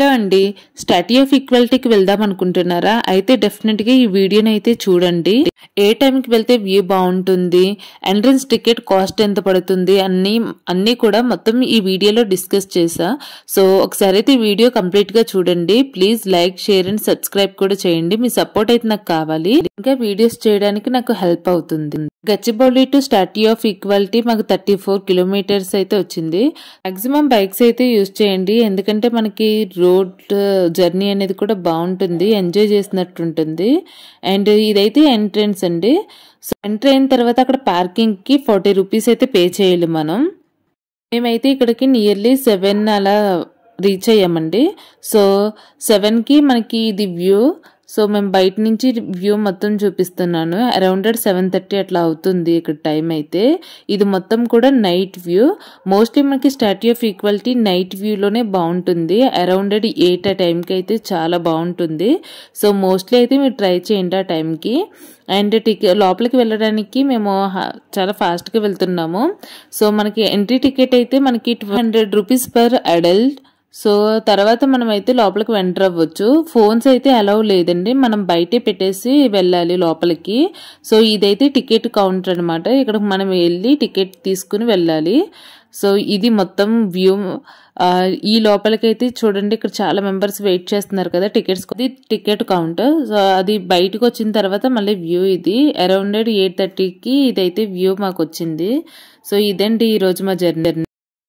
hello అండి statue of ఈక్వాలిటీకి వెళ్దాం అనుకుంటున్నారా అయితే డెఫినెట్గా ఈ వీడియోని అయితే చూడండి ఏ టైంకి వెళ్తే వ్యూ బాగుంటుంది ఎంట్రన్స్ టికెట్ కాస్ట్ ఎంత పడుతుంది అన్నీ అన్నీ కూడా మొత్తం ఈ వీడియోలో డిస్కస్ చేసా సో ఒకసారి అయితే వీడియో కంప్లీట్గా చూడండి please like share and subscribe కూడా చేయండి మీ సపోర్ట్ అయితే నాకు కావాలి ఇంకా వీడియోస్ చేయడానికి నాకు హెల్ప్ అవుతుంది Gachibowli to statue of equality మాకు థర్టీ ఫోర్ కిలోమీటర్స్ అయితే వచ్చింది మాక్సిమం బైక్స్ అయితే యూజ్ చేయండి ఎందుకంటే మనకి రోడ్ జర్నీ అనేది కూడా బాగుంటుంది ఎంజాయ్ చేసినట్టు ఉంటుంది అండ్ ఇదైతే ఎంట్రెన్స్ అండి సో ఎంటర్ అయిన తర్వాత అక్కడ పార్కింగ్కి ఫార్టీ రూపీస్ అయితే పే చేయాలి మనం మేమైతే ఇక్కడికి నియర్లీ సెవెన్ అలా రీచ్ అయ్యామండి సో సెవెన్కి మనకి ఇది వ్యూ సో మేము బయట నుంచి వ్యూ మొత్తం చూపిస్తున్నాను అరౌండ్ సెవెన్ థర్టీ అట్లా అవుతుంది ఇక్కడ టైం అయితే ఇది మొత్తం కూడా నైట్ వ్యూ మోస్ట్లీ మనకి స్టాట్యూ ఆఫ్ ఈక్వాలిటీ నైట్ వ్యూలోనే బాగుంటుంది అరౌండెడ్ ఎయిట్ ఆ టైంకి అయితే చాలా బాగుంటుంది సో మోస్ట్లీ అయితే మీరు ట్రై చేయండి ఆ టైంకి అండ్ టికెట్ లోపలికి వెళ్ళడానికి మేము చాలా ఫాస్ట్గా వెళ్తున్నాము సో మనకి ఎంట్రీ టికెట్ అయితే మనకి two hundred rupees per adult so తర్వాత మనం అయితే లోపలికి వెంటర్ అవ్వచ్చు ఫోన్స్ అయితే అలౌ లేదండి మనం బయటే పెట్టేసి వెళ్ళాలి లోపలికి సో ఇదైతే టికెట్ కౌంటర్ అనమాట ఇక్కడ మనం వెళ్ళి టికెట్ తీసుకుని వెళ్ళాలి సో ఇది మొత్తం వ్యూ ఈ లోపలికైతే చూడండి ఇక్కడ చాలా మెంబర్స్ వెయిట్ చేస్తున్నారు కదా టికెట్స్ ఇది టికెట్ కౌంటర్ సో అది బయటకు వచ్చిన తర్వాత మళ్ళీ వ్యూ ఇది అరౌండెడ్ ఎయిట్ థర్టీకి ఇదైతే వ్యూ మాకు వచ్చింది సో ఇదండి ఈరోజు మా జర్నీ